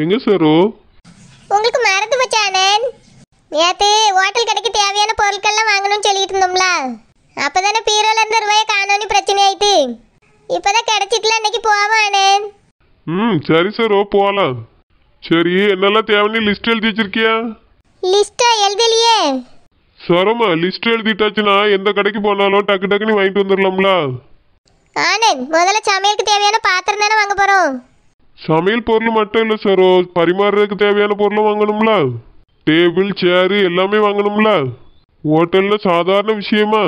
எங்க சரோ உங்களுக்கு மறந்து போச்சானன் நேத்து ஹோட்டல் கடைக்கு தேவையான பொருட்கள்லாம் வாங்கணும்னு சொல்லிட்டு இருந்தோம்ல அப்பதானே பீரோல இருந்து ரூபாய் காணோன்னு பிரச்சனை ஆயிட்டு இப்பதான் கிடைச்சிட்டுல இன்னைக்கு போவானேன் ம் சரி சரோ போகலாம் சரி என்னெல்லாம் தேவைன்னு லிஸ்ட் எழுதி வச்சிருக்கியா லிஸ்டா எழுதலையே சரமா லிஸ்ட் எழுதிட்டாச்சுன்னா எந்த கடைக்கு போனாலும் டக்கு டக்குன்னு வாங்கிட்டு வந்துடலாம்ல ஆனந்த் முதல்ல சமையலுக்கு தேவையான பாத்திரம் தானே வாங்க போறோம் சமையல் பொருள் மட்டும் இல்லை சார் பரிமாறுறதுக்கு தேவையான பொருளும் வாங்கணும்ல டேபிள் சேரு எல்லாமே வாங்கணும்ல ஹோட்டலில் சாதாரண விஷயமா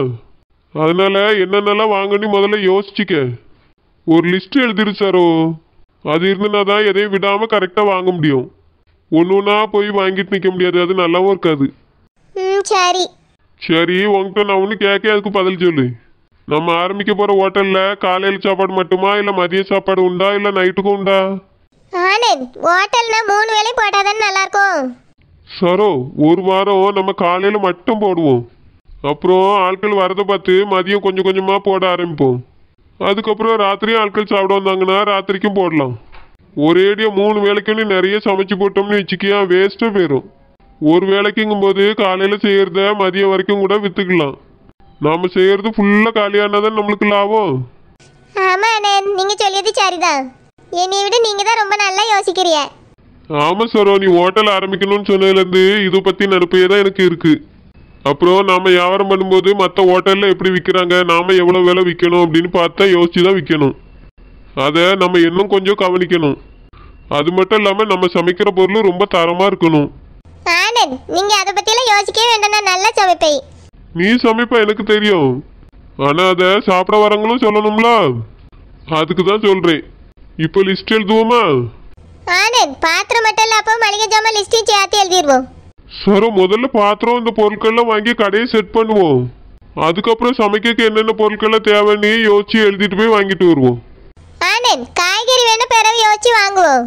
அதனால என்னென்னலாம் வாங்கணும் முதல்ல யோசிச்சுக்க ஒரு லிஸ்ட் எழுதிரு சார் அது இருந்தனா தான் எதையும் விடாமல் கரெக்டாக வாங்க முடியும் ஒன்று ஒன்றா போய் வாங்கிட்டு நிற்க முடியாது அது நல்லாவும் இருக்காது சரி சரி உங்கள்கிட்ட நான் ஒன்று கேட்க அதுக்கு பதில் சொல்லு நம்ம ஆரம்பிக்க போற ஹோட்டல்ல காலையில சாப்பாடு மட்டுமா இல்ல மதிய சாப்பாடு உண்டா இல்ல நைட்டுக்கும் உண்டா ஆனந்த் மூணு வேளை போட்டாதான் நல்லா இருக்கும் சரோ ஒரு வாரம் நம்ம காலையில மட்டும் போடுவோம் அப்புறம் ஆட்கள் வரதை பார்த்து மதியம் கொஞ்சம் கொஞ்சமா போட ஆரம்பிப்போம் அதுக்கப்புறம் ராத்திரியும் ஆட்கள் சாப்பிட வந்தாங்கன்னா ராத்திரிக்கும் போடலாம் ஒரேடியா மூணு வேலைக்குன்னு நிறைய சமைச்சு போட்டோம்னு வச்சுக்கியா வேஸ்ட்டும் போயிடும் ஒரு வேலைக்குங்கும்போது காலையில் செய்கிறத மதியம் வரைக்கும் கூட விற்றுக்கலாம் நாம செய்யறது ஃபுல்லா காலியானதான் நம்மளுக்கு லாபம் ஆமா அண்ணன் நீங்க சொல்லியது சரிதான் என்னை விட நீங்க தான் ரொம்ப நல்லா யோசிக்கிறீங்க ஆமா சரோ நீ ஹோட்டல் ஆரம்பிக்கணும்னு சொன்னதுலேருந்து இதை பத்தி நினைப்பே தான் எனக்கு இருக்கு அப்புறம் நாம வியாபாரம் பண்ணும்போது மற்ற ஹோட்டல்ல எப்படி விற்கிறாங்க நாம எவ்வளோ விலை விற்கணும் அப்படின்னு பார்த்தா யோசிச்சு தான் விற்கணும் அதை நம்ம இன்னும் கொஞ்சம் கவனிக்கணும் அது மட்டும் இல்லாம நம்ம சமைக்கிற பொருள் ரொம்ப தரமா இருக்கணும் ஆனந்த் நீங்க அதை பத்தியெல்லாம் யோசிக்கவே வேண்டாம் நல்லா சமைப்பேன் நீ சமைப்ப எனக்கு தெரியும் ஆனா அதை சாப்பிட வரவங்களும் சொல்லணும்ல அதுக்கு தான் சொல்றேன் இப்போ லிஸ்ட் எழுதுவோமா ஆனந்த் பாத்திரம் மட்டும் இல்ல அப்போ மளிகை ஜாமான் லிஸ்டையும் சேர்த்து எழுதிடுவோம் சார் முதல்ல பாத்திரம் இந்த பொருட்கள்லாம் வாங்கி கடையை செட் பண்ணுவோம் அதுக்கப்புறம் சமைக்க என்னென்ன பொருட்கள்லாம் தேவைன்னு யோசிச்சு எழுதிட்டு போய் வாங்கிட்டு வருவோம் ஆனந்த் காய்கறி வேணும் பிறகு யோசிச்சு வாங்குவோம்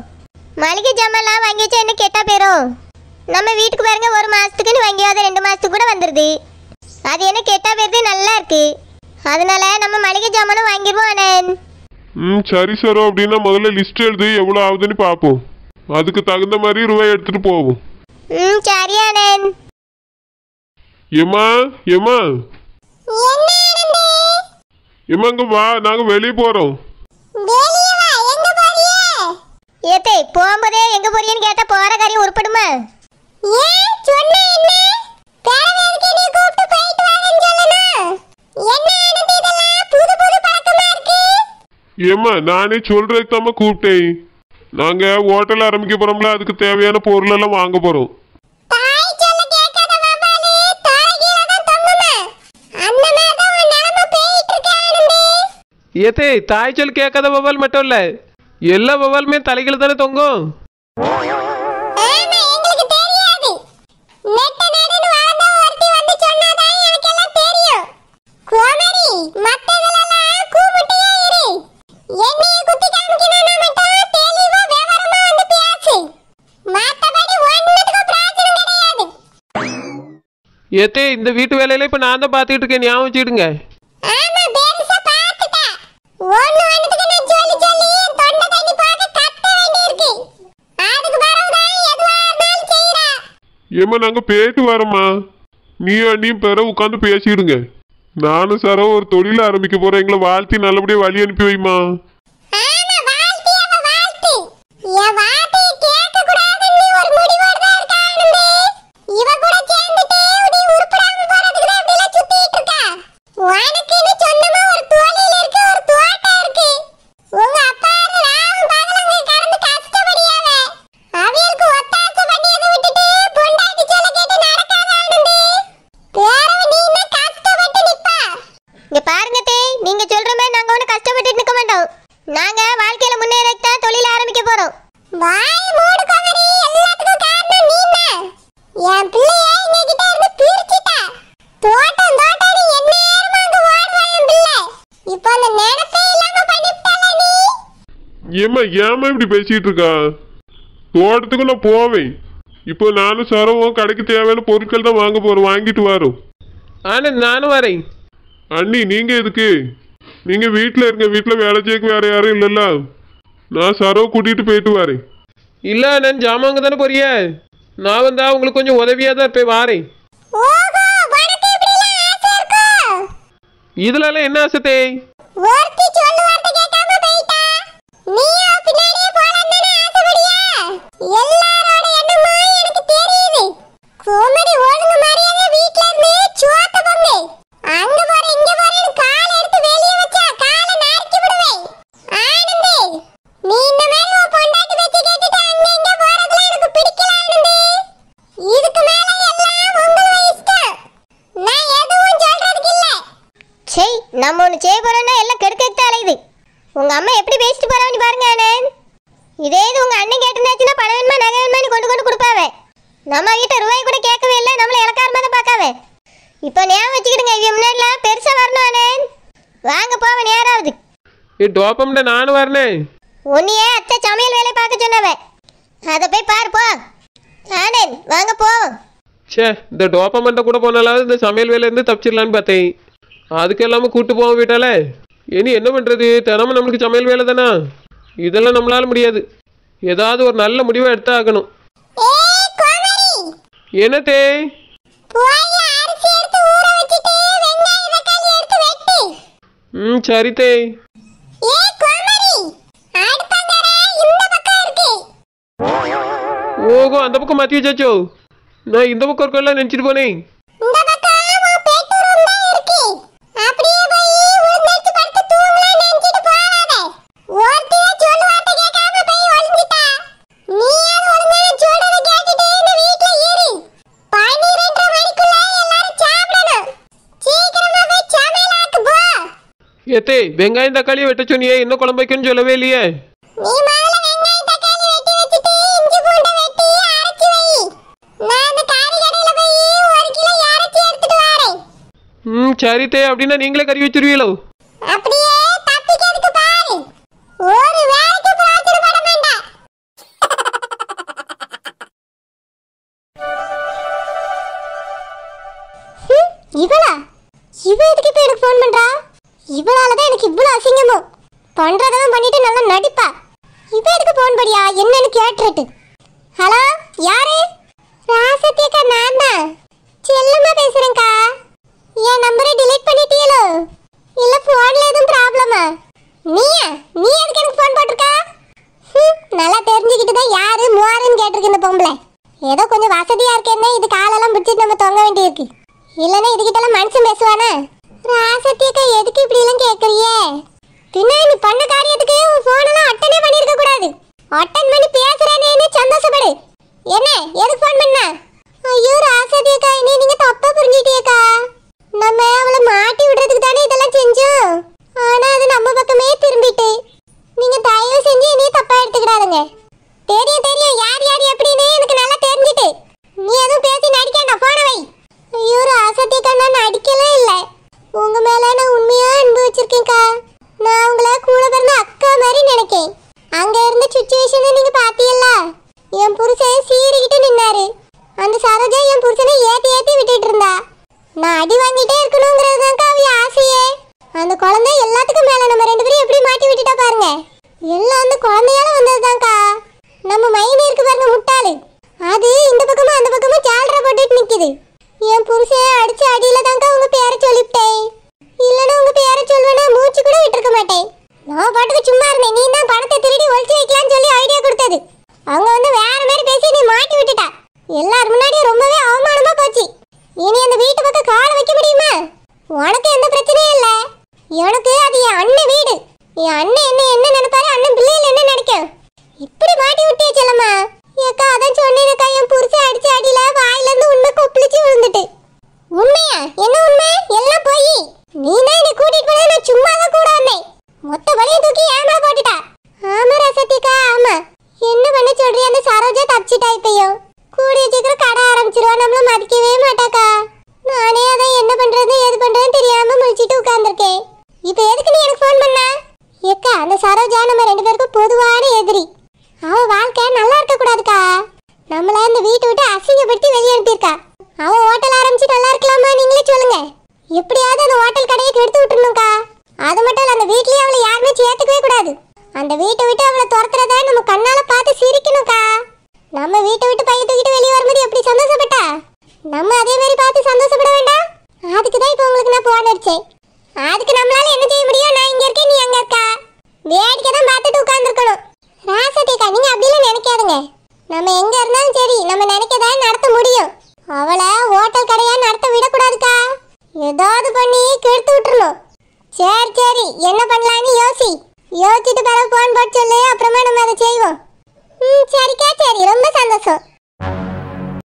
மளிகை ஜாமான்லாம் வாங்கி வச்சா என்ன கெட்டா போயிடும் நம்ம வீட்டுக்கு பாருங்க ஒரு மாசத்துக்குன்னு வாங்கியாவது ரெண்டு மாசத்துக்கு கூட வந்துருது அது என்ன கேட்டால் பேருதே நல்லா இருக்கு அதனால நம்ம மளிகை ஜாமானும் வாங்கிடுவோம் அண்ணன் ம் சரி சார் அப்படின்னா முதல்ல லிஸ்ட் எழுது எவ்வளோ ஆகுதுன்னு பார்ப்போம் அதுக்கு தகுந்த மாதிரி ரூபாய் எடுத்துட்டு போவோம் ம் சரி அண்ணன் எம்மா எம்மா எம்மா இங்க வா நாங்க வெளியே போறோம் ஏத்தே போகும்போதே எங்க போறியன்னு கேட்டா போற காரியம் உருப்படுமா ஏன் சொன்ன ஏம்மா நானே சொல்றதுக்கு தாம்மா கூப்பிட்டேன் நாங்க ஹோட்டல் ஆரம்பிக்க போறோம்ல அதுக்கு தேவையான பொருள் எல்லாம் வாங்க போறோம் ஏத்தே தாய்ச்சல் கேட்காத வவால் மட்டும் இல்லை எல்லா வவாலுமே தலைகளை தானே தொங்கும் ஏத்தே இந்த வீட்டு வேலையில இப்ப நான் தான் பாத்துக்கிட்டு இருக்கேன் ஞாபகம் செய்யடா ஏமா நாங்க பேட்டு வரோம்மா நீ அண்ணி பேர உட்காந்து பேசிடுங்க நானும் சார ஒரு தொழில ஆரம்பிக்க போறேன் எங்களை வாழ்த்தி நல்லபடியா வழி அனுப்பி வைமா ஏம்மா ஏம்மா இப்படி பேசிட்டு இருக்கா தோட்டத்துக்கு நான் போவேன் இப்போ நானும் சரவும் கடைக்கு தேவையான பொருட்கள் தான் வாங்க போகிறோம் வாங்கிட்டு வரோம் ஆனந்த் நானும் வரேன் அண்ணி நீங்கள் எதுக்கு நீங்கள் வீட்டில் இருங்க வீட்டில் வேலை செய்யக்கு வேற யாரும் இல்லைல்ல நான் சரவை கூட்டிகிட்டு போயிட்டு வரேன் இல்லை நான் ஜாமாங்க தானே போறிய நான் வந்தா உங்களுக்கு கொஞ்சம் உதவியாக தான் இருப்பேன் வாரேன் இதுலலாம் என்ன ஆசை ஒன்று செய்ய போகிறோன்னா எல்லாம் கெடுக்க தான் அலையுது உங்கள் அம்மா எப்படி பேசிட்டு போகிறான்னு பாருங்க அண்ணன் இதே இது உங்கள் அண்ணன் கேட்டுனாச்சுன்னா பணம் வேணுமா நகை வேணுமான்னு கொண்டு கொண்டு கொடுப்பாவே நம்ம கிட்ட ரூபாய் கூட கேட்கவே இல்லை நம்மளை இலக்காரமாக தான் பார்க்காவே இப்போ ஞாபகம் வச்சுக்கிடுங்க இவன் முன்னாடிலாம் பெருசாக வரணும் அண்ணன் வாங்க போவன் நேராவது ஏ டோப்பம்ட நானும் வரணும் உன்னையே அத்தை சமையல் வேலை பார்க்க சொன்னவன் அதை போய் பாரு போ ஆனேன் வாங்க போவோம் சே இந்த டோப்பமெண்ட்டை கூட போனாலாவது இந்த சமையல் வேலையிலேருந்து தப்பிச்சிடலான்னு பார்த்தேன் அதுக்கு எல்லாமே கூப்பிட்டு போவோம் வீட்டாலே இனி என்ன பண்ணுறது தினமும் நம்மளுக்கு சமையல் வேலை தானே இதெல்லாம் நம்மளால முடியாது ஏதாவது ஒரு நல்ல முடிவை எடுத்து ஆகணும் என்னத்தே ம் சரி தேய் ஓகோ அந்த பக்கம் மாற்றி வச்சாச்சோ நான் இந்த பக்கம் இருக்கெல்லாம் நினச்சிட்டு போனேன் ஏத்தே வெங்காயம் தக்காளி வெட்ட சொன்னியே இன்னும் குழம்பு வைக்கணும்னு சொல்லவே இல்லையே ம் சரித்தே அப்படின்னா நீங்களே கறி வச்சிருவீங்களோ பண்றதெல்லாம் பண்ணிட்டு நல்லா நடிப்பா இவ எதுக்கு போன் படியா என்னன்னு கேட்டுட்டு ஹலோ யாரு ね。デリ ப்ராப்ளம் மதிக்கவே நம்ம எங்க இருந்தாலும் சரி நம்ம நினைக்கதா நடத்த முடியும் அவளை ஹோட்டல் கடையா நடத்த விடக்கூடாதுக்கா ஏதாவது பண்ணி கெடுத்து விட்டுறணும் சரி சரி என்ன பண்ணலான்னு யோசி யோசிச்சுட்டு பிறகு ஃபோன் போட்டு சொல்லு அப்புறமா நம்ம அதை செய்வோம் ம் சரிக்கா சரி ரொம்ப சந்தோஷம்